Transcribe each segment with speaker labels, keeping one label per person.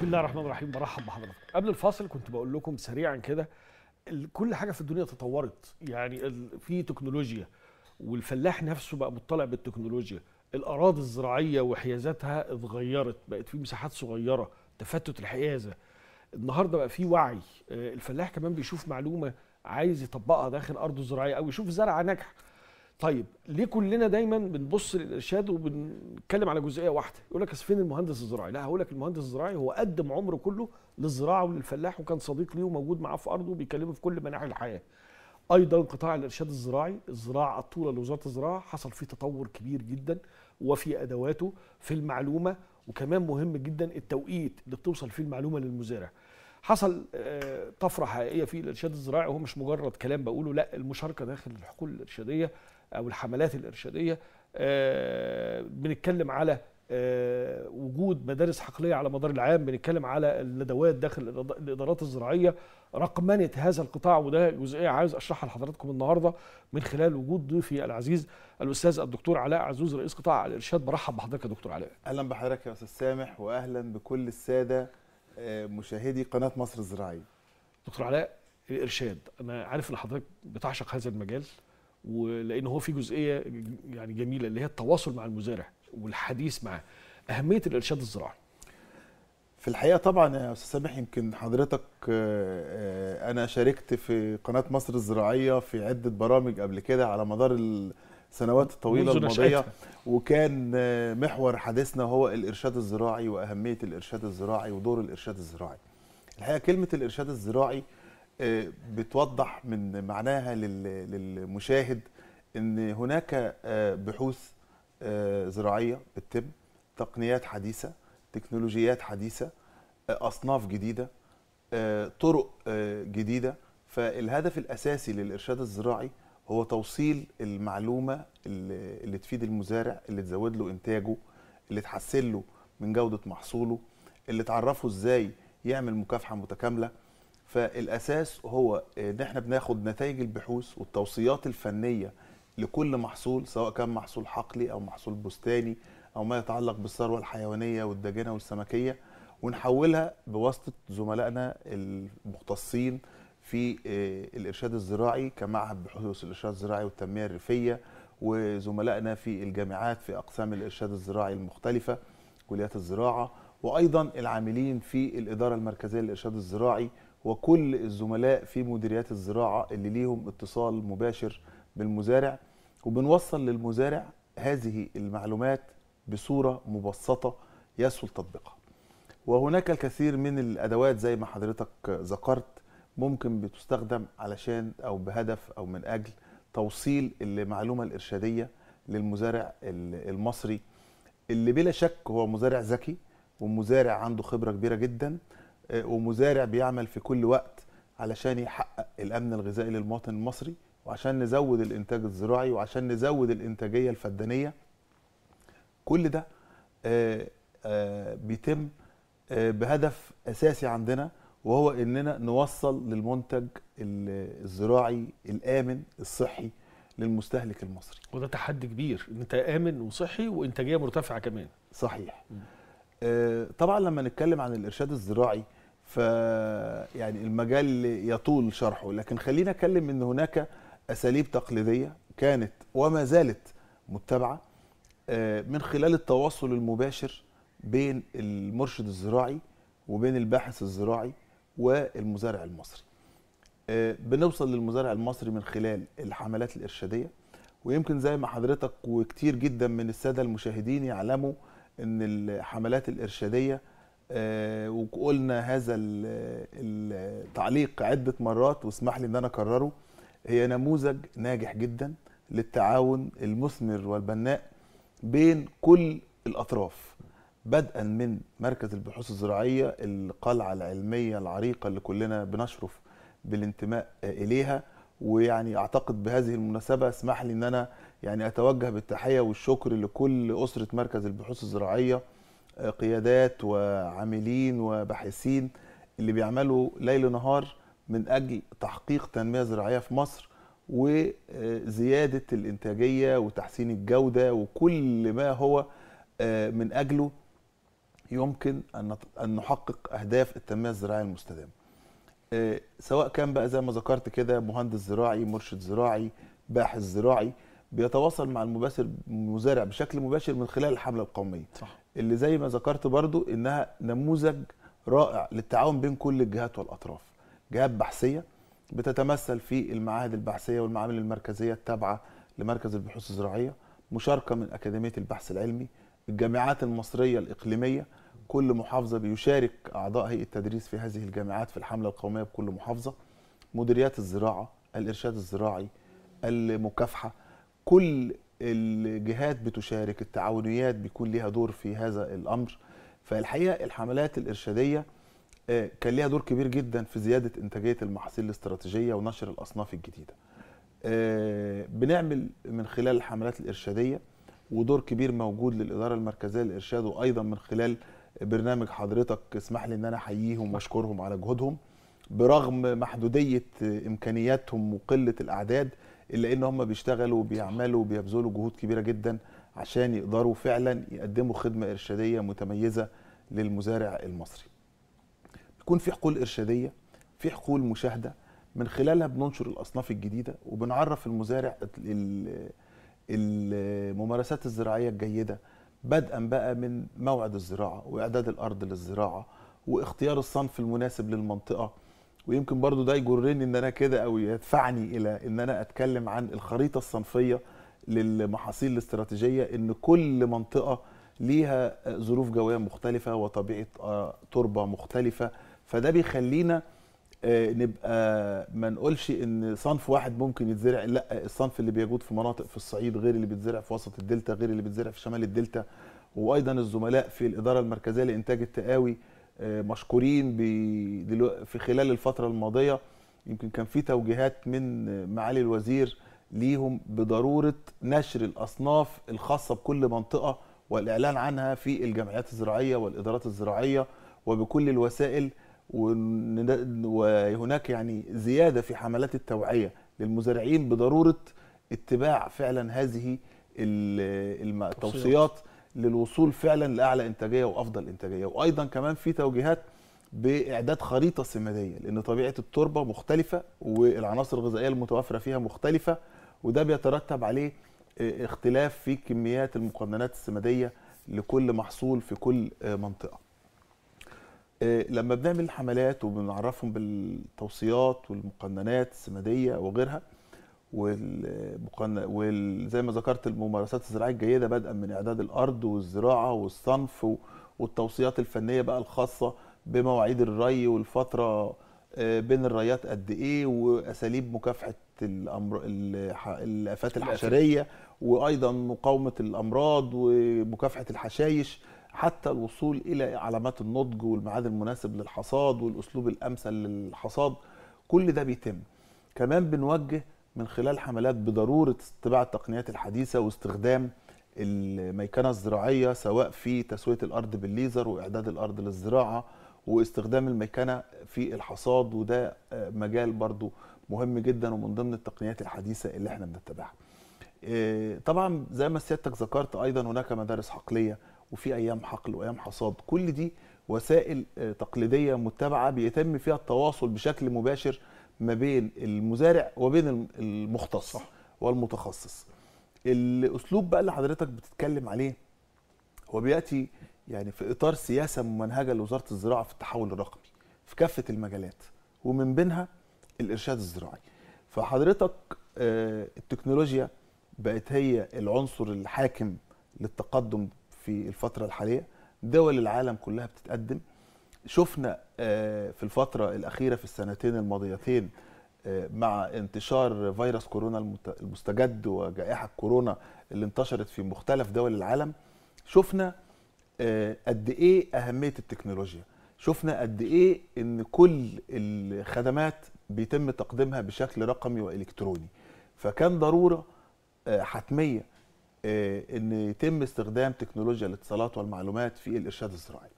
Speaker 1: بسم الله الرحمن الرحيم برحب بحضراتكم قبل الفاصل كنت بقول لكم سريعا كده كل حاجه في الدنيا تطورت يعني في تكنولوجيا والفلاح نفسه بقى مطلع بالتكنولوجيا الاراضي الزراعيه وحيازاتها اتغيرت بقت في مساحات صغيره تفتت الحيازه النهارده بقى في وعي آه، الفلاح كمان بيشوف معلومه عايز يطبقها داخل ارضه الزراعيه او يشوف زرعه ناجحه طيب ليه كلنا دايما بنبص للارشاد وبنتكلم على جزئيه واحده يقول لك فين المهندس الزراعي لا هقول لك المهندس الزراعي هو قدم عمره كله للزراعه وللفلاح وكان صديق ليه وموجود معاه في ارضه وبيكلمه في كل مناحي الحياه ايضا قطاع الارشاد الزراعي الزراعه الطولة لوزاره الزراعه حصل فيه تطور كبير جدا وفي ادواته في المعلومه وكمان مهم جدا التوقيت اللي بتوصل فيه المعلومه للمزارع حصل آه، طفره حقيقيه في الارشاد الزراعي وهو مش مجرد كلام بقوله لا المشاركه داخل الحقول الارشاديه او الحملات الارشاديه آه، بنتكلم على آه، وجود مدارس حقليه على مدار العام بنتكلم على الندوات داخل الادارات الزراعيه رقمنه هذا القطاع وده جزئيه عايز اشرحها لحضراتكم النهارده من خلال وجود ضيفي العزيز الاستاذ الدكتور علاء عزوز رئيس قطاع الارشاد برحب بحضرتك يا دكتور علاء اهلا
Speaker 2: بحضرتك يا استاذ سامح واهلا بكل الساده مشاهدي قناه مصر الزراعيه
Speaker 1: دكتور علاء الارشاد انا عارف ان حضرتك بتعشق هذا المجال ولان هو في جزئيه يعني جميله اللي هي التواصل مع المزارع والحديث معه اهميه الارشاد الزراعي في الحقيقه طبعا يا استاذ سامح يمكن حضرتك
Speaker 2: آه، آه، انا شاركت في قناه مصر الزراعيه في عده برامج قبل كده على مدار السنوات الطويله الماضيه وكان آه، محور حديثنا هو الارشاد الزراعي واهميه الارشاد الزراعي ودور الارشاد الزراعي الحقيقه كلمه الارشاد الزراعي آه، بتوضح من معناها للمشاهد ان هناك آه، بحوث زراعيه بتتم تقنيات حديثه تكنولوجيات حديثه اصناف جديده طرق جديده فالهدف الاساسي للارشاد الزراعي هو توصيل المعلومه اللي, اللي تفيد المزارع اللي تزود له انتاجه اللي تحسن له من جوده محصوله اللي تعرفه ازاي يعمل مكافحه متكامله فالاساس هو ان احنا بناخد نتائج البحوث والتوصيات الفنيه لكل محصول سواء كان محصول حقلي او محصول بستاني او ما يتعلق بالثروه الحيوانيه والداجنه والسمكيه ونحولها بواسطه زملائنا المختصين في آه، الارشاد الزراعي كمعهد بحوث الارشاد الزراعي والتنميه الريفيه وزملائنا في الجامعات في اقسام الارشاد الزراعي المختلفه كليات الزراعه وايضا العاملين في الاداره المركزيه للارشاد الزراعي وكل الزملاء في مديريات الزراعه اللي ليهم اتصال مباشر بالمزارع وبنوصل للمزارع هذه المعلومات بصوره مبسطه يسهل تطبيقها. وهناك الكثير من الادوات زي ما حضرتك ذكرت ممكن بتستخدم علشان او بهدف او من اجل توصيل المعلومه الارشاديه للمزارع المصري اللي بلا شك هو مزارع ذكي ومزارع عنده خبره كبيره جدا آه، ومزارع بيعمل في كل وقت علشان يحقق الامن الغذائي للمواطن المصري وعشان نزود الانتاج الزراعي وعشان نزود الانتاجيه الفدانيه كل ده آه، آه، بيتم بهدف اساسي عندنا وهو اننا نوصل للمنتج الزراعي الامن الصحي للمستهلك المصري
Speaker 1: وده تحدي كبير ان انت امن وصحي وانتاجيه مرتفعه كمان
Speaker 2: صحيح آه طبعا لما نتكلم عن الارشاد الزراعي ف يعني المجال يطول شرحه لكن خلينا اتكلم ان هناك اساليب تقليديه كانت وما زالت متبعه آه من خلال التواصل المباشر بين المرشد الزراعي وبين الباحث الزراعي والمزارع المصري آه، بنوصل للمزارع المصري من خلال الحملات الإرشادية ويمكن زي ما حضرتك وكتير جدا من السادة المشاهدين يعلموا أن الحملات الإرشادية آه، وقلنا هذا التعليق عدة مرات واسمح لي أن أنا أكرره هي نموذج ناجح جدا للتعاون المثمر والبناء بين كل الأطراف بدءا من مركز البحوث الزراعيه القلعه العلميه العريقه اللي كلنا بنشرف بالانتماء اليها ويعني اعتقد بهذه المناسبه اسمح لي ان انا يعني اتوجه بالتحيه والشكر لكل اسره مركز البحوث الزراعيه آه، قيادات وعاملين وباحثين اللي بيعملوا ليل نهار من اجل تحقيق تنميه زراعيه في مصر وزياده الانتاجيه وتحسين الجوده وكل ما هو آه، من اجله يمكن ان نحقق اهداف التنميه الزراعيه المستدامه. آه، سواء كان بقى زي ما ذكرت كده مهندس زراعي، مرشد زراعي، باحث زراعي بيتواصل مع المباشر المزارع بشكل مباشر من خلال الحمله القوميه. صح. اللي زي ما ذكرت برضو انها نموذج رائع للتعاون بين كل الجهات والاطراف. جهات بحثيه بتتمثل في المعاهد البحثيه والمعامل المركزيه التابعه لمركز البحوث الزراعيه، مشاركه من اكاديميه البحث العلمي، الجامعات المصرية الإقليمية كل محافظة بيشارك أعضاء هيئة التدريس في هذه الجامعات في الحملة القومية بكل محافظة مديريات الزراعة الإرشاد الزراعي المكافحة كل الجهات بتشارك التعاونيات بيكون ليها دور في هذا الأمر فالحقيقة الحملات الإرشادية آه، كان ليها دور كبير جدا في زيادة إنتاجية المحاصيل الاستراتيجية ونشر الأصناف الجديدة آه، بنعمل من خلال الحملات الإرشادية ودور كبير موجود للاداره المركزيه للارشاد وايضا من خلال برنامج حضرتك اسمح لي ان انا احييهم واشكرهم على جهودهم برغم محدوديه امكانياتهم وقله الاعداد الا ان هم بيشتغلوا وبيعملوا وبيبذلوا جهود كبيره جدا عشان يقدروا فعلا يقدموا خدمه ارشاديه متميزه للمزارع المصري. بيكون في حقول ارشاديه، في حقول مشاهده من خلالها بننشر الاصناف الجديده وبنعرف المزارع الممارسات الزراعيه الجيده بدءا بقى من موعد الزراعه واعداد الارض للزراعه واختيار الصنف المناسب للمنطقه ويمكن برضو ده يجرني ان انا كده او يدفعني الى ان انا اتكلم عن الخريطه الصنفيه للمحاصيل الاستراتيجيه ان كل منطقه ليها ظروف جويه مختلفه وطبيعه آه، تربه مختلفه فده بيخلينا آه، نبقى ما نقولش ان صنف واحد ممكن يتزرع لا الصنف اللي بيجود في مناطق في الصعيد غير اللي بيتزرع في وسط الدلتا غير اللي بيتزرع في شمال الدلتا وايضا الزملاء في الاداره المركزيه لانتاج التقاوي آه، مشكورين في خلال الفتره الماضيه يمكن كان في توجيهات من معالي الوزير ليهم بضروره نشر الاصناف الخاصه بكل منطقه والاعلان عنها في الجمعيات الزراعيه والادارات الزراعيه وبكل الوسائل وهناك يعني زياده في حملات التوعيه للمزارعين بضروره اتباع فعلا هذه التوصيات للوصول فعلا لاعلى انتاجيه وافضل انتاجيه وايضا كمان في توجيهات باعداد خريطه سماديه لان طبيعه التربه مختلفه والعناصر الغذائيه المتوفره فيها مختلفه وده بيترتب عليه آه، اختلاف في كميات المقننات السماديه لكل محصول في كل آه، منطقه إيه، لما بنعمل حملات وبنعرفهم بالتوصيات والمقننات السماديه وغيرها وزي ما ذكرت الممارسات الزراعيه الجيده بدءا من اعداد الارض والزراعه والصنف والتوصيات الفنيه بقى الخاصه بمواعيد الري والفتره آه، بين الريات قد ايه واساليب مكافحه الأمر... الافات الحشريه وايضا مقاومه الامراض ومكافحه الحشايش حتى الوصول الى علامات النضج والميعاد المناسب للحصاد والاسلوب الامثل للحصاد كل ده بيتم كمان بنوجه من خلال حملات بضروره اتباع التقنيات الحديثه واستخدام الميكنه الزراعيه سواء في تسويه الارض بالليزر واعداد الارض للزراعه واستخدام الميكنه في الحصاد وده مجال برضو مهم جدا ومن ضمن التقنيات الحديثه اللي احنا بنتبعها. آه، طبعا زي ما سيادتك ذكرت ايضا هناك مدارس حقليه وفي ايام حقل وايام حصاد كل دي وسائل آه، تقليديه متبعه بيتم فيها التواصل بشكل مباشر ما بين المزارع وبين المختص صح. والمتخصص الاسلوب بقى اللي حضرتك بتتكلم عليه هو بياتي يعني في اطار سياسه ممنهجه لوزاره الزراعه في التحول الرقمي في كافه المجالات ومن بينها الارشاد الزراعي فحضرتك آه، التكنولوجيا بقت هي العنصر الحاكم للتقدم في الفتره الحاليه دول العالم كلها بتتقدم شفنا آه، في الفتره الاخيره في السنتين الماضيتين آه، مع انتشار فيروس كورونا المستجد وجائحه كورونا اللي انتشرت في مختلف دول العالم شفنا آه، قد ايه اهميه التكنولوجيا شفنا قد ايه ان كل الخدمات بيتم تقديمها بشكل رقمي والكتروني فكان ضروره حتميه آه، ان يتم استخدام تكنولوجيا الاتصالات والمعلومات في الارشاد الزراعي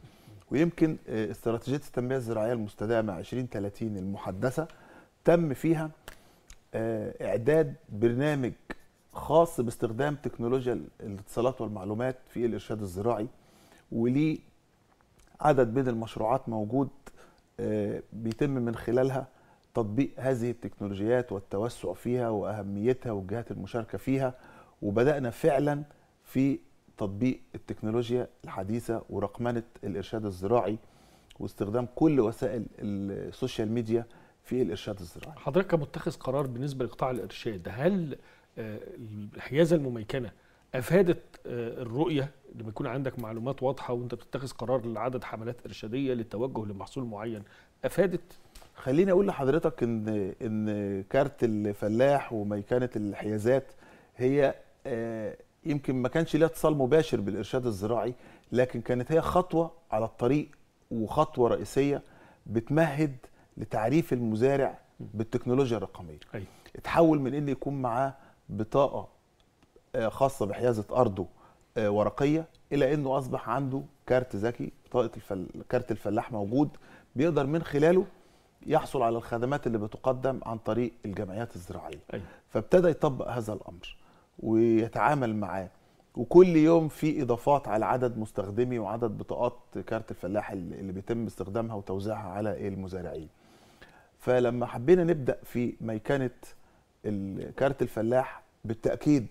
Speaker 2: ويمكن آه، استراتيجيه التنميه الزراعيه المستدامه 2030 المحدثه تم فيها آه، اعداد برنامج خاص باستخدام تكنولوجيا الاتصالات والمعلومات في الارشاد الزراعي وليه عدد من المشروعات موجود بيتم من خلالها تطبيق هذه التكنولوجيات والتوسع فيها واهميتها والجهات المشاركه فيها وبدانا فعلا في تطبيق التكنولوجيا الحديثه ورقمنه الارشاد الزراعي واستخدام كل وسائل السوشيال ميديا في
Speaker 1: الارشاد الزراعي. حضرتك كمتخذ قرار بالنسبه لقطاع الارشاد هل آه، الحيازه المميكنه افادت آه، الرؤيه لما يكون عندك معلومات واضحه وانت بتتخذ قرار لعدد حملات ارشاديه للتوجه لمحصول معين افادت خليني اقول
Speaker 2: لحضرتك ان ان كارت الفلاح وميكنه الحيازات هي آه، يمكن ما كانش ليها اتصال مباشر بالارشاد الزراعي لكن كانت هي خطوه على الطريق وخطوه رئيسيه بتمهد لتعريف المزارع بالتكنولوجيا الرقميه أيوة. اتحول من اللي يكون معاه بطاقه آه، خاصه بحيازه ارضه آه، ورقيه الى انه اصبح عنده كارت ذكي بطاقه الفل... كارت الفلاح موجود بيقدر من خلاله يحصل على الخدمات اللي بتقدم عن طريق الجمعيات الزراعيه أيوة. فابتدى يطبق هذا الامر ويتعامل معاه وكل يوم في اضافات على عدد مستخدمي وعدد بطاقات كارت الفلاح اللي بيتم استخدامها وتوزيعها على المزارعين فلما حبينا نبدا في ميكنه كارت الفلاح بالتاكيد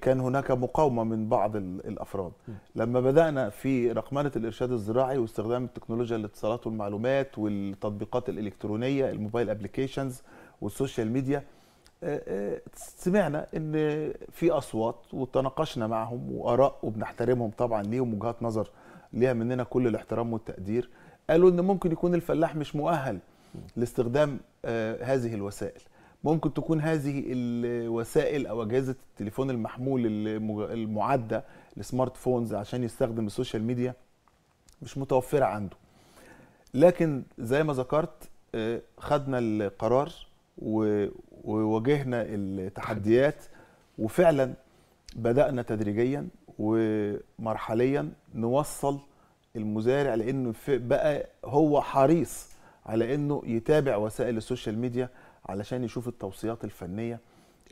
Speaker 2: كان هناك مقاومه من بعض الافراد لما بدانا في رقمنه الارشاد الزراعي واستخدام التكنولوجيا الاتصالات والمعلومات والتطبيقات الالكترونيه الموبايل ابلكيشنز والسوشيال ميديا آه، آه، سمعنا ان في اصوات وتناقشنا معهم واراء وبنحترمهم طبعا ليهم وجهات نظر ليها مننا كل الاحترام والتقدير قالوا ان ممكن يكون الفلاح مش مؤهل لاستخدام آه، هذه الوسائل ممكن تكون هذه الوسائل او اجهزه التليفون المحمول المعده السمارت فونز عشان يستخدم السوشيال ميديا مش متوفره عنده لكن زي ما ذكرت خدنا القرار وواجهنا التحديات وفعلا بدانا تدريجيا ومرحليا نوصل المزارع لانه بقى هو حريص على انه يتابع وسائل السوشيال ميديا علشان يشوف التوصيات الفنيه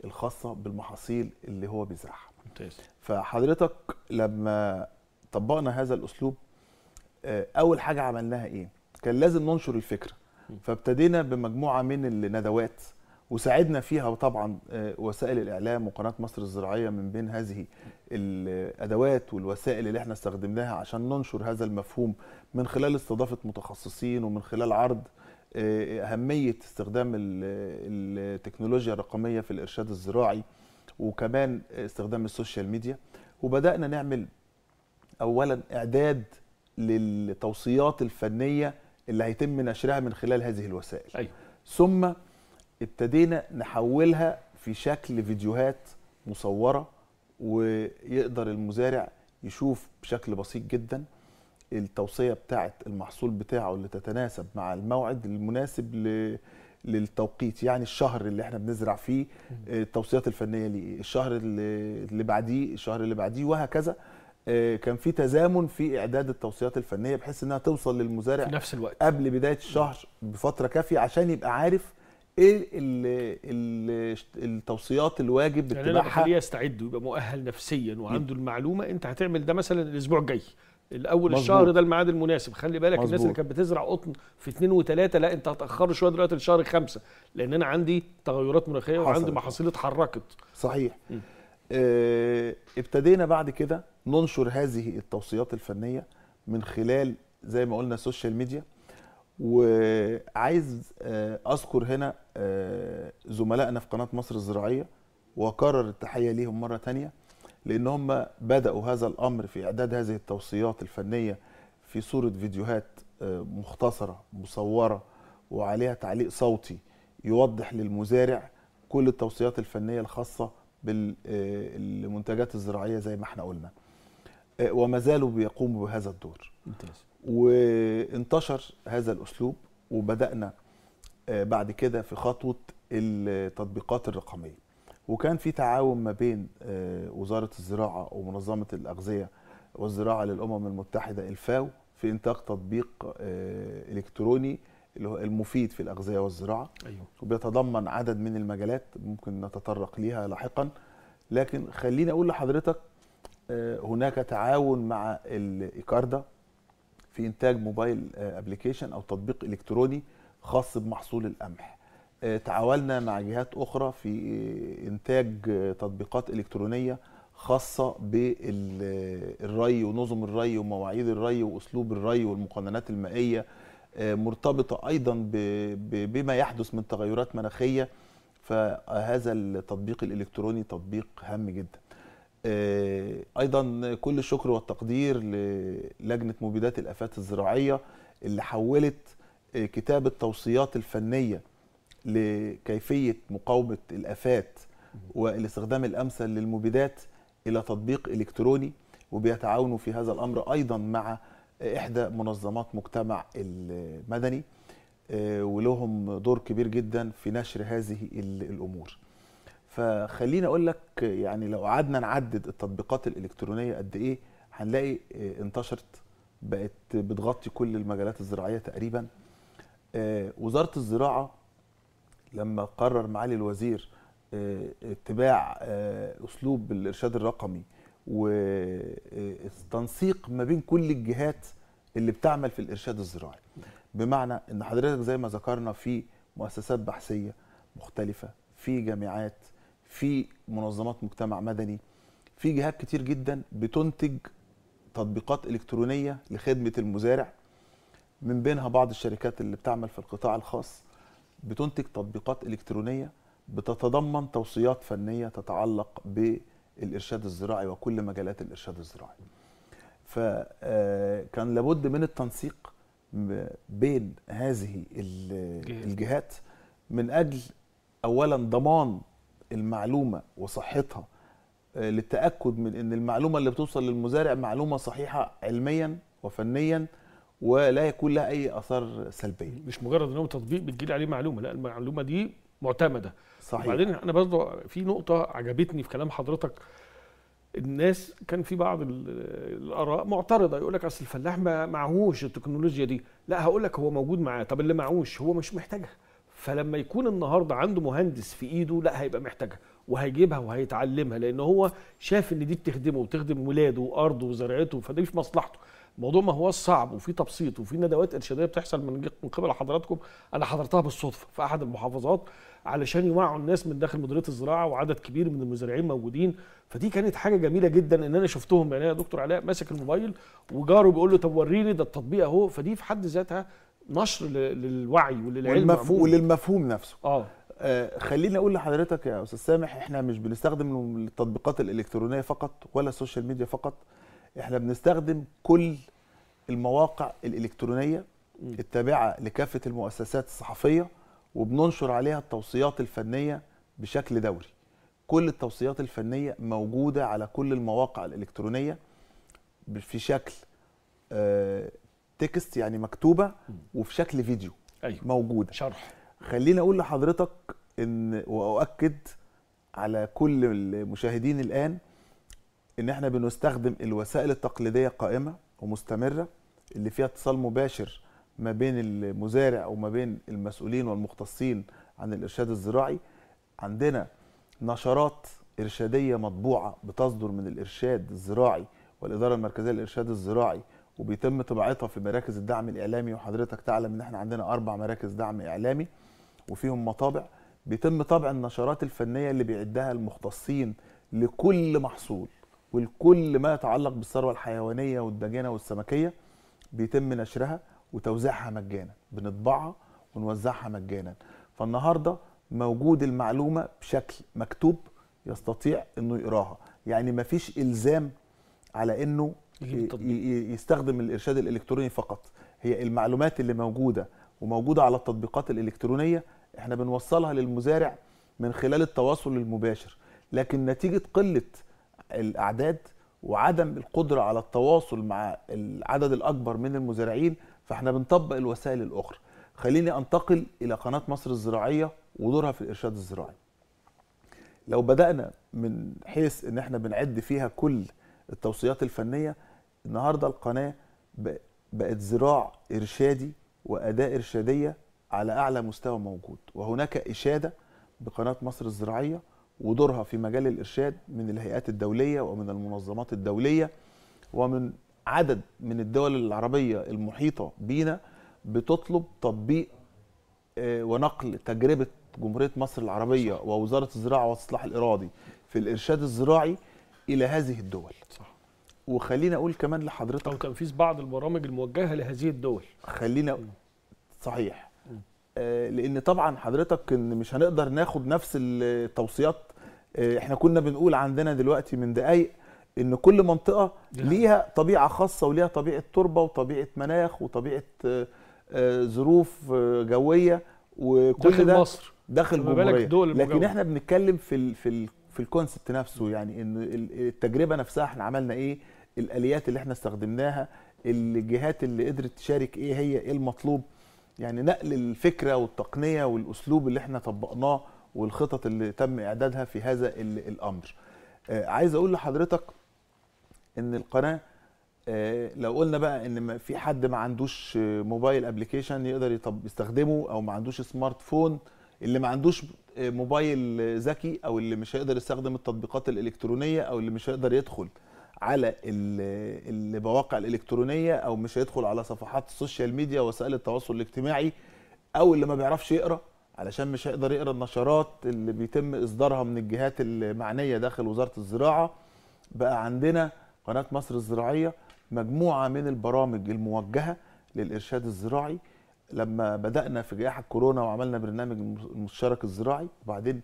Speaker 2: الخاصه بالمحاصيل اللي هو بيزرعها ممتاز فحضرتك لما طبقنا هذا الاسلوب آه، اول حاجه عملناها ايه كان لازم ننشر الفكره فابتدينا بمجموعه من الندوات وساعدنا فيها طبعا آه، وسائل الاعلام وقناه مصر الزراعيه من بين هذه الادوات والوسائل اللي احنا استخدمناها عشان ننشر هذا المفهوم من خلال استضافه متخصصين ومن خلال عرض آه، اهميه استخدام التكنولوجيا الرقميه في الارشاد الزراعي وكمان استخدام السوشيال ميديا وبدانا نعمل اولا اعداد للتوصيات الفنيه اللي هيتم نشرها من خلال هذه الوسائل أيوة. ثم ابتدينا نحولها في شكل فيديوهات مصورة ويقدر المزارع يشوف بشكل بسيط جدا التوصية بتاعة المحصول بتاعه اللي تتناسب مع الموعد المناسب ل... للتوقيت يعني الشهر اللي احنا بنزرع فيه آه، التوصيات الفنية ليه الشهر اللي بعديه الشهر اللي بعديه وهكذا آه، كان في تزامن في اعداد التوصيات الفنيه بحيث انها توصل للمزارع في نفس الوقت قبل بدايه الشهر بفتره كافيه عشان يبقى
Speaker 1: عارف ايه التوصيات الواجب يعني اتباعها يعني يستعد ويبقى مؤهل نفسيا وعنده المعلومه انت هتعمل ده مثلا الاسبوع الجاي الاول مزبوط. الشهر ده الميعاد المناسب خلي بالك مزبوط. الناس اللي كانت بتزرع قطن في اثنين وثلاثه لا انت هتاخره شويه دلوقتي لشهر خمسه لان انا عندي تغيرات مناخيه وعندي محاصيل اتحركت صحيح
Speaker 2: م. آه، ابتدينا بعد كده ننشر هذه التوصيات الفنيه من خلال زي ما قلنا السوشيال ميديا وعايز آه، اذكر هنا آه، زملائنا في قناه مصر الزراعيه واكرر التحيه ليهم مره ثانيه لان هم بداوا هذا الامر في اعداد هذه التوصيات الفنيه في صوره فيديوهات مختصره مصوره وعليها تعليق صوتي يوضح للمزارع كل التوصيات الفنيه الخاصه بالمنتجات آه، الزراعيه زي ما احنا قلنا آه، وما زالوا بيقوموا بهذا الدور ممتاز وانتشر هذا الاسلوب وبدانا آه، بعد كده في خطوه التطبيقات الرقميه وكان في تعاون ما بين وزاره الزراعه ومنظمه الاغذيه والزراعه للامم المتحده الفاو في انتاج تطبيق الكتروني اللي هو المفيد في الاغذيه والزراعه أيوه. وبيتضمن عدد من المجالات ممكن نتطرق ليها لاحقا لكن خليني اقول لحضرتك آه، هناك تعاون مع الايكاردا في انتاج موبايل آه، ابلكيشن او تطبيق الكتروني خاص بمحصول القمح آه، تعاوننا مع جهات اخرى في انتاج تطبيقات الكترونيه خاصه بالري ونظم الري ومواعيد الري واسلوب الري والمقننات المائيه مرتبطه ايضا بما يحدث من تغيرات مناخيه فهذا التطبيق الالكتروني تطبيق هام جدا آه، ايضا كل الشكر والتقدير للجنه مبيدات الافات الزراعيه اللي حولت آه، كتاب التوصيات الفنيه لكيفيه مقاومه الافات والاستخدام الامثل للمبيدات الى تطبيق الكتروني وبيتعاونوا في هذا الامر ايضا مع احدى منظمات مجتمع المدني آه، ولهم دور كبير جدا في نشر هذه الامور فخليني اقول لك يعني لو قعدنا نعدد التطبيقات الالكترونيه قد ايه هنلاقي آه، انتشرت بقت بتغطي كل المجالات الزراعيه تقريبا آه، وزاره الزراعه لما قرر معالي الوزير اتباع اسلوب الارشاد الرقمي والتنسيق ما بين كل الجهات اللي بتعمل في الارشاد الزراعي بمعنى ان حضرتك زي ما ذكرنا في مؤسسات بحثيه مختلفه في جامعات في منظمات مجتمع مدني في جهات كتير جدا بتنتج تطبيقات الكترونيه لخدمه المزارع من بينها بعض الشركات اللي بتعمل في القطاع الخاص بتنتج تطبيقات الكترونيه بتتضمن توصيات فنيه تتعلق ب الارشاد الزراعي وكل مجالات الارشاد الزراعي فكان آه، لابد من التنسيق بين هذه الجهات من اجل اولا ضمان المعلومه وصحتها آه، للتاكد من ان المعلومه اللي بتوصل للمزارع معلومه صحيحه علميا وفنيا
Speaker 1: ولا يكون لها اي اثار سلبيه مش مجرد ان هو تطبيق بتجيلي عليه معلومه لا المعلومه دي معتمده صحيح وبعدين انا برضه في نقطه عجبتني في كلام حضرتك الناس كان في بعض الاراء معترضه يقول لك اصل الفلاح ما معهوش التكنولوجيا دي لا هقول لك هو موجود معاه طب اللي معهوش هو مش محتاجها فلما يكون النهارده عنده مهندس في ايده لا هيبقى محتاجها وهيجيبها وهيتعلمها لان هو شاف ان دي بتخدمه وبتخدم ولاده وارضه وزرعته فدي في مصلحته الموضوع ما هو صعب وفي تبسيط وفي ندوات ارشاديه بتحصل من قبل حضراتكم انا حضرتها بالصدفه في احد المحافظات علشان يوعوا الناس من داخل مديريه الزراعه وعدد كبير من المزارعين موجودين فدي كانت حاجه جميله جدا ان انا شفتهم يعني دكتور علاء ماسك الموبايل وجاره بيقول له طب وريني ده التطبيق اهو فدي في حد ذاتها نشر للوعي وللعلم وللمفهوم نفسه
Speaker 2: اه آه خليني اقول لحضرتك يا استاذ سامح احنا مش بنستخدم التطبيقات الالكترونيه فقط ولا السوشيال ميديا فقط احنا بنستخدم كل المواقع الالكترونيه التابعه لكافه المؤسسات الصحفيه وبننشر عليها التوصيات الفنيه بشكل دوري كل التوصيات الفنيه موجوده على كل المواقع الالكترونيه في شكل آه، تكست يعني مكتوبه وفي شكل فيديو أيوه. موجوده شرح خليني اقول لحضرتك ان واؤكد على كل المشاهدين الان ان احنا بنستخدم الوسائل التقليديه قائمه ومستمره اللي فيها اتصال مباشر ما بين المزارع وما بين المسؤولين والمختصين عن الارشاد الزراعي عندنا نشرات ارشاديه مطبوعه بتصدر من الارشاد الزراعي والاداره المركزيه للارشاد الزراعي وبيتم طباعتها في مراكز الدعم الاعلامي وحضرتك تعلم ان احنا عندنا اربع مراكز دعم اعلامي وفيهم مطابع بيتم طبع النشرات الفنيه اللي بيعدها المختصين لكل محصول ولكل ما يتعلق بالثروه الحيوانيه والدجانه والسمكيه بيتم نشرها وتوزيعها مجانا بنطبعها ونوزعها مجانا فالنهارده موجود المعلومه بشكل مكتوب يستطيع انه يقراها يعني ما فيش الزام على انه يستخدم الارشاد الالكتروني فقط هي المعلومات اللي موجوده وموجوده على التطبيقات الالكترونيه احنا بنوصلها للمزارع من خلال التواصل المباشر لكن نتيجه قله الاعداد وعدم القدره على التواصل مع العدد الاكبر من المزارعين فاحنا بنطبق الوسائل الاخرى خليني انتقل الى قناه مصر الزراعيه ودورها في الارشاد الزراعي لو بدانا من حيث ان احنا بنعد فيها كل التوصيات الفنيه النهارده القناه بقت زراع ارشادي واداء ارشاديه على اعلى مستوى موجود وهناك اشاده بقناه مصر الزراعيه ودورها في مجال الارشاد من الهيئات الدوليه ومن المنظمات الدوليه ومن عدد من الدول العربيه المحيطه بينا بتطلب تطبيق آه، ونقل تجربه جمهوريه مصر العربيه صح. ووزاره الزراعه والاصلاح الاراضي في الارشاد الزراعي الى هذه الدول صح وخلينا اقول كمان لحضرتك او تنفيذ بعض البرامج الموجهه لهذه الدول خلينا صحيح آه لان طبعا حضرتك ان مش هنقدر ناخد نفس التوصيات آه احنا كنا بنقول عندنا دلوقتي من دقايق ان كل منطقه نعم. ليها طبيعه خاصه وليها طبيعه تربه وطبيعه مناخ وطبيعه آه، آه، ظروف آه، جويه وكل داخل ده مصر داخل الجمهوريه لكن احنا بنتكلم في الـ في الـ في الكونسبت نفسه يعني ان التجربه نفسها احنا عملنا ايه الاليات اللي احنا استخدمناها الجهات اللي قدرت تشارك ايه هي ايه المطلوب يعني نقل الفكره والتقنيه والاسلوب اللي احنا طبقناه والخطط اللي تم اعدادها في هذا الامر عايز اقول لحضرتك ان القناه آه، لو قلنا بقى ان في حد ما عندوش موبايل ابلكيشن يقدر يستخدمه او ما عندوش سمارت فون اللي ما عندوش آه، موبايل ذكي او اللي مش هيقدر يستخدم التطبيقات الالكترونيه او اللي مش هيقدر يدخل على المواقع الالكترونيه او مش هيدخل على صفحات السوشيال ميديا وسائل التواصل الاجتماعي او اللي ما بيعرفش يقرا علشان مش هيقدر يقرا النشرات اللي بيتم اصدارها من الجهات المعنيه داخل وزاره الزراعه بقى عندنا قناه مصر الزراعيه مجموعه من البرامج الموجهه للارشاد الزراعي لما بدانا في جائحه كورونا وعملنا برنامج المشترك الزراعي وبعدين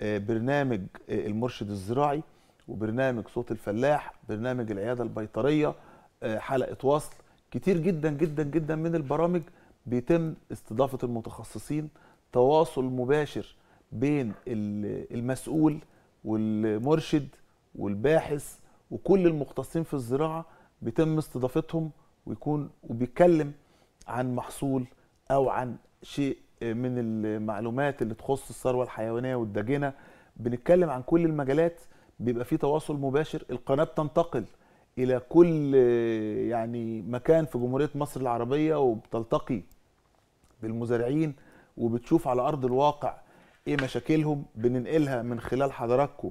Speaker 2: آه، برنامج آه، المرشد الزراعي وبرنامج صوت الفلاح برنامج العياده البيطريه آه، حلقه وصل كتير جدا جدا جدا من البرامج بيتم استضافه المتخصصين تواصل مباشر بين المسؤول والمرشد والباحث وكل المختصين في الزراعه بيتم استضافتهم ويكون وبيتكلم عن محصول او عن شيء من المعلومات اللي تخص الثروه الحيوانيه والداجنه بنتكلم عن كل المجالات بيبقى في تواصل مباشر القناه بتنتقل الى كل يعني مكان في جمهوريه مصر العربيه وبتلتقي بالمزارعين وبتشوف على ارض الواقع ايه مشاكلهم بننقلها من خلال حضراتكم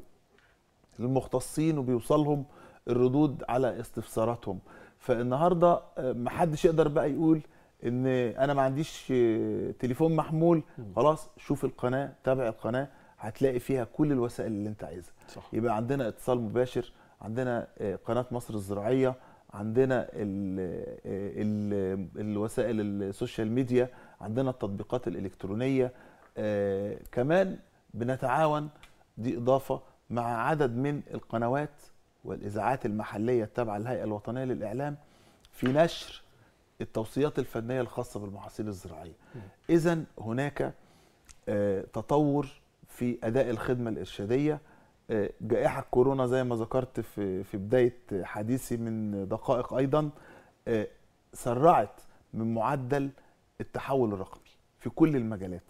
Speaker 2: للمختصين وبيوصلهم الردود على استفساراتهم فالنهارده آه، محدش يقدر بقى يقول ان انا ما عنديش آه، تليفون محمول خلاص شوف القناه تابع القناه هتلاقي فيها كل الوسائل اللي انت عايزها صح. يبقى عندنا اتصال مباشر عندنا آه، قناه مصر الزراعيه عندنا الـ الـ الوسائل السوشيال ميديا عندنا التطبيقات الالكترونيه كمان بنتعاون دي اضافه مع عدد من القنوات والاذاعات المحليه التابعه للهيئه الوطنيه للاعلام في نشر التوصيات الفنيه الخاصه بالمحاصيل الزراعيه. اذا هناك آه، تطور في اداء الخدمه الارشاديه آه، جائحه كورونا زي ما ذكرت في في بدايه حديثي من دقائق ايضا آه، سرعت من معدل التحول الرقمي في كل المجالات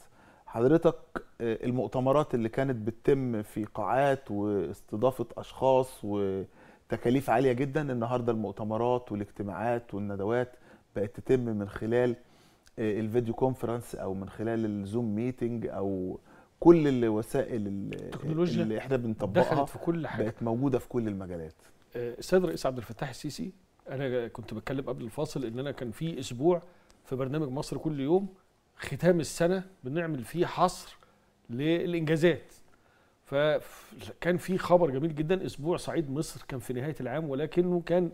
Speaker 2: حضرتك آه، المؤتمرات اللي كانت بتتم في قاعات واستضافه اشخاص وتكاليف عاليه جدا النهارده المؤتمرات والاجتماعات والندوات بقت تتم من خلال آه، الفيديو كونفرنس او من خلال الزوم ميتنج او كل الوسائل التكنولوجيا اللي احنا بنطبقها دخلت في كل حاجه بقت موجوده في كل المجالات
Speaker 1: آه، السيد الرئيس عبد الفتاح السيسي انا كنت بتكلم قبل الفاصل ان انا كان في اسبوع في برنامج مصر كل يوم ختام السنه بنعمل فيه حصر للانجازات فكان في خبر جميل جدا اسبوع صعيد مصر كان في نهايه العام ولكنه كان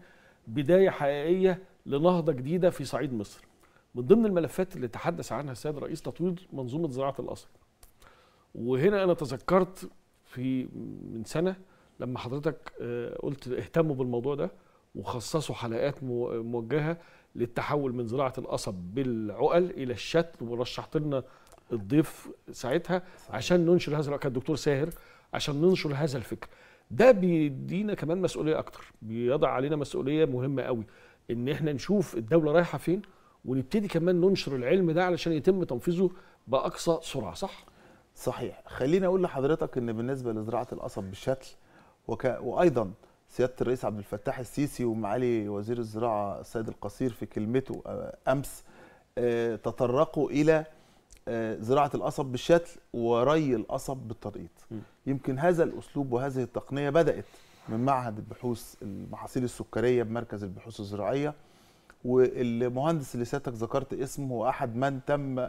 Speaker 1: بدايه حقيقيه لنهضه جديده في صعيد مصر من ضمن الملفات اللي تحدث عنها السيد الرئيس تطوير منظومه زراعه الاصل وهنا انا تذكرت في من سنه لما حضرتك آه، قلت اهتموا بالموضوع ده وخصصوا حلقات موجهه للتحول من زراعه القصب بالعقل الى الشتل ورشحت لنا الضيف ساعتها عشان ننشر هذا كان الدكتور ساهر عشان ننشر هذا الفكر ده بيدينا كمان مسؤوليه اكتر بيضع علينا مسؤوليه مهمه قوي ان احنا نشوف الدوله رايحه فين ونبتدي كمان ننشر العلم ده علشان يتم تنفيذه باقصى سرعه صح
Speaker 2: صحيح خليني اقول لحضرتك ان بالنسبه لزراعه القصب بالشتل وك... وايضا سياده الرئيس عبد الفتاح السيسي ومعالي وزير الزراعه السيد القصير في كلمته آه، امس آه، تطرقوا الى آه، زراعه القصب بالشتل وري القصب بالتنقيط يمكن هذا الاسلوب وهذه التقنيه بدات من معهد البحوث المحاصيل السكريه بمركز البحوث الزراعيه والمهندس اللي سيادتك ذكرت اسمه هو احد من تم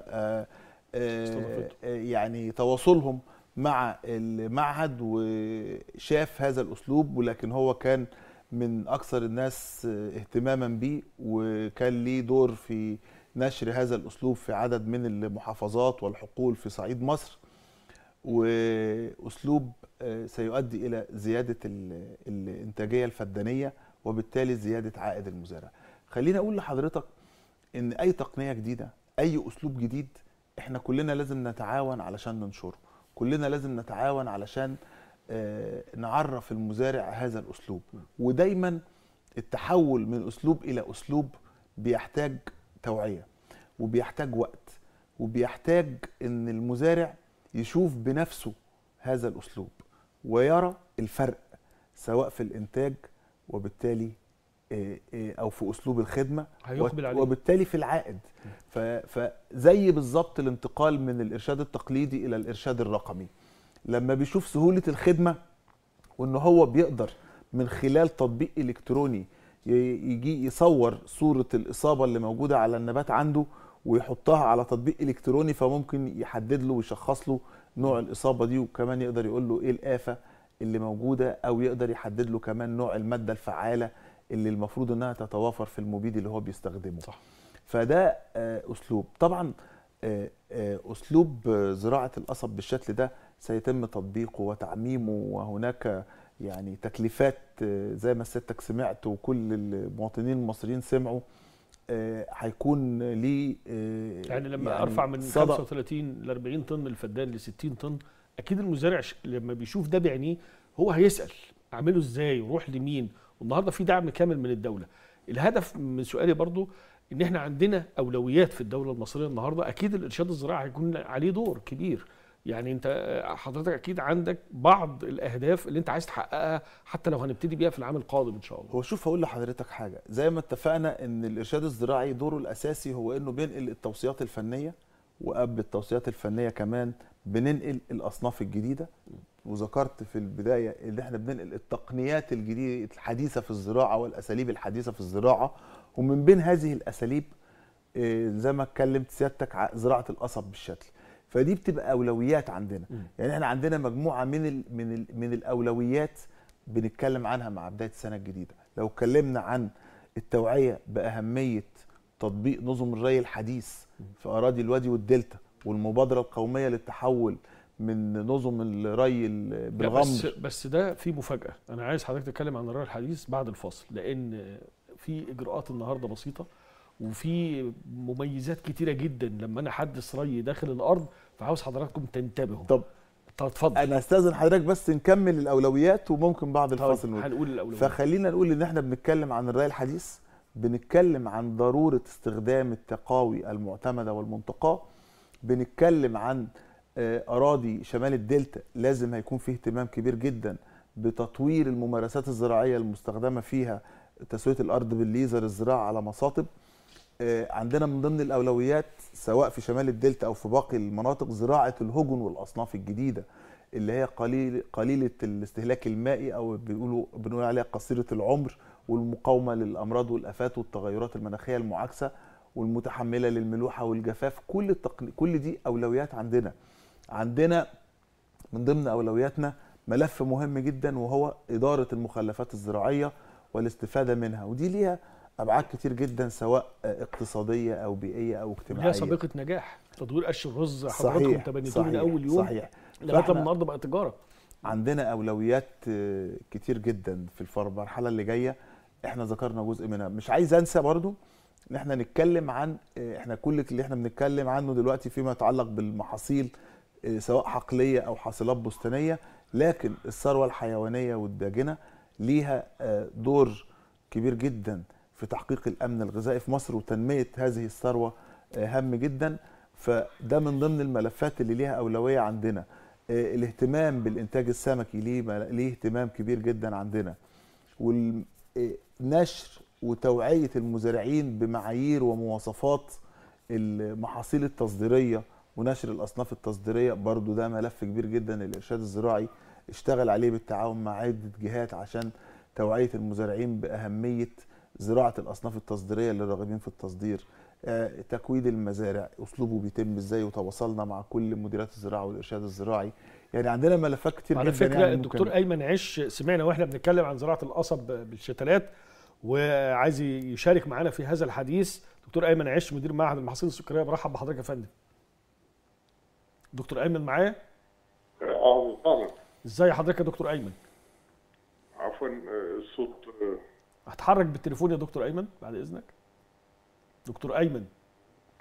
Speaker 2: يعني تواصلهم مع المعهد وشاف هذا الاسلوب ولكن هو كان من اكثر الناس اهتماما بيه وكان ليه دور في نشر هذا الاسلوب في عدد من المحافظات والحقول في صعيد مصر واسلوب سيؤدي الى زياده الانتاجيه الفدانيه وبالتالي زياده عائد المزارع خليني اقول لحضرتك ان اي تقنيه جديده اي اسلوب جديد احنا كلنا لازم نتعاون علشان ننشره كلنا لازم نتعاون علشان آه، نعرف المزارع هذا الاسلوب نعم. ودايما التحول من اسلوب الى اسلوب بيحتاج توعيه وبيحتاج وقت وبيحتاج ان المزارع يشوف بنفسه هذا الاسلوب ويرى الفرق سواء في الانتاج وبالتالي آه، آه، او في اسلوب الخدمه هيقبل عليه وبالتالي في العائد فزي بالظبط الانتقال من الارشاد التقليدي الى الارشاد الرقمي لما بيشوف سهوله الخدمه وان هو بيقدر من خلال تطبيق الكتروني يجي يصور صوره الاصابه اللي موجوده على النبات عنده ويحطها على تطبيق الكتروني فممكن يحدد له ويشخص له نوع الاصابه دي وكمان يقدر يقول له ايه الافه اللي موجوده او يقدر يحدد له كمان نوع الماده الفعاله اللي المفروض انها تتوافر في المبيد اللي هو بيستخدمه صح. فده آه، اسلوب طبعا آه، آه، اسلوب زراعه القصب بالشكل ده سيتم تطبيقه وتعميمه وهناك يعني تكليفات زي ما سيادتك سمعت وكل المواطنين المصريين سمعوا هيكون ليه يعني لما يعني ارفع من 35
Speaker 1: ل 40 طن الفدان ل 60 طن اكيد المزارع لما بيشوف ده بعينيه هو هيسال اعمله ازاي وروح لمين والنهارده في دعم كامل من الدوله الهدف من سؤالي برضو ان احنا عندنا اولويات في الدوله المصريه النهارده اكيد الارشاد الزراعي هيكون عليه دور كبير يعني انت حضرتك اكيد عندك بعض الاهداف اللي انت عايز تحققها حتى لو هنبتدي بيها في العام القادم ان شاء الله هو شوف هقول لحضرتك حاجه زي ما اتفقنا ان الارشاد الزراعي دوره
Speaker 2: الاساسي هو انه بينقل التوصيات الفنيه وقبل التوصيات الفنيه كمان بننقل الاصناف الجديده وذكرت في البدايه ان احنا بننقل التقنيات الجديده الحديثه في الزراعه والاساليب الحديثه في الزراعه ومن بين هذه الاساليب آه، زي ما اتكلمت سيادتك زراعه القصب بالشتل فدي بتبقى اولويات عندنا يعني احنا عندنا مجموعه من الـ من الـ من الاولويات بنتكلم عنها مع بدايه السنه الجديده لو اتكلمنا عن التوعيه باهميه تطبيق نظم الري الحديث في اراضي الوادي والدلتا والمبادره القوميه للتحول من نظم الري بالغمر بس
Speaker 1: بس ده في مفاجاه انا عايز حضرتك تتكلم عن الري الحديث بعد الفاصل لان في اجراءات النهارده بسيطه وفي مميزات كتيره جدا لما انا حدث ري داخل الارض فعاوز حضراتكم تنتبهوا طب اتفضل انا استاذن حضرتك بس نكمل الاولويات وممكن بعد طيب، الفاصل هنقول الاولويات
Speaker 2: فخلينا نقول ان احنا بنتكلم عن الري الحديث بنتكلم عن ضروره استخدام التقاوي المعتمده والمنتقاه بنتكلم عن آه، اراضي شمال الدلتا لازم هيكون فيه اهتمام كبير جدا بتطوير الممارسات الزراعيه المستخدمه فيها تسويه الارض بالليزر الزراعه على مصاطب آه، عندنا من ضمن الاولويات سواء في شمال الدلتا او في باقي المناطق زراعه الهجن والاصناف الجديده اللي هي قليل قليله الاستهلاك المائي او بيقولوا بنقول عليها قصيره العمر والمقاومه للامراض والافات والتغيرات المناخيه المعاكسه والمتحمله للملوحه والجفاف كل التقني... كل دي اولويات عندنا عندنا من ضمن اولوياتنا ملف مهم جدا وهو اداره المخلفات الزراعيه والاستفاده منها ودي ليها ابعاد كتير جدا سواء اقتصاديه او بيئيه او اجتماعيه ليها سابقه
Speaker 1: نجاح تطوير قش الرز حضراتكم تبنيتوه من اول يوم صحيح لغايه النهارده
Speaker 2: بقى تجاره عندنا اولويات كتير جدا في المرحله اللي جايه احنا ذكرنا جزء منها مش عايز انسى برضو ان احنا نتكلم عن احنا كل اللي احنا بنتكلم عنه دلوقتي فيما يتعلق بالمحاصيل آه، سواء حقليه او حاصلات بستانيه لكن الثروه الحيوانيه والداجنه ليها آه، دور كبير جدا في تحقيق الامن الغذائي في مصر وتنميه هذه الثروه آه، هام جدا فده من ضمن الملفات اللي ليها اولويه عندنا الاهتمام بالانتاج السمكي ليه ليه اهتمام كبير جدا عندنا والنشر وتوعيه المزارعين بمعايير ومواصفات المحاصيل التصديريه ونشر الاصناف التصديريه برضو ده ملف كبير جدا الارشاد الزراعي اشتغل عليه بالتعاون مع عده جهات عشان توعيه المزارعين باهميه زراعه الاصناف التصديريه للراغبين في التصدير آه، تكويد المزارع اسلوبه بيتم ازاي وتواصلنا مع كل مديرات الزراعه والارشاد الزراعي يعني عندنا ملفات كتير على فكره يعني الدكتور ممكن...
Speaker 1: ايمن عش سمعنا واحنا بنتكلم عن زراعه القصب بالشتلات وعايز يشارك معانا في هذا الحديث دكتور ايمن عش مدير معهد المحاصيل السكريه برحب بحضرتك يا فندم دكتور ايمن معايا؟ اه طبعا ازاي حضرتك يا دكتور ايمن؟ عفوا آه، الصوت آه، هتحرك بالتليفون يا دكتور ايمن بعد اذنك دكتور ايمن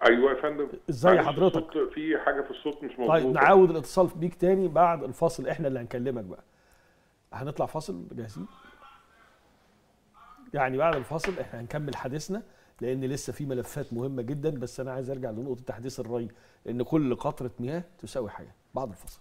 Speaker 1: ايوه يا فندم ازاي حضرتك في حاجه في الصوت مش موجوده طيب نعاود الاتصال بيك تاني بعد الفاصل احنا اللي هنكلمك بقى هنطلع فاصل جاهزين يعني بعد الفاصل احنا هنكمل حديثنا لان لسه في ملفات مهمه جدا بس انا عايز ارجع لنقطه تحديث الري ان كل قطره مياه تساوي حياه بعد الفصل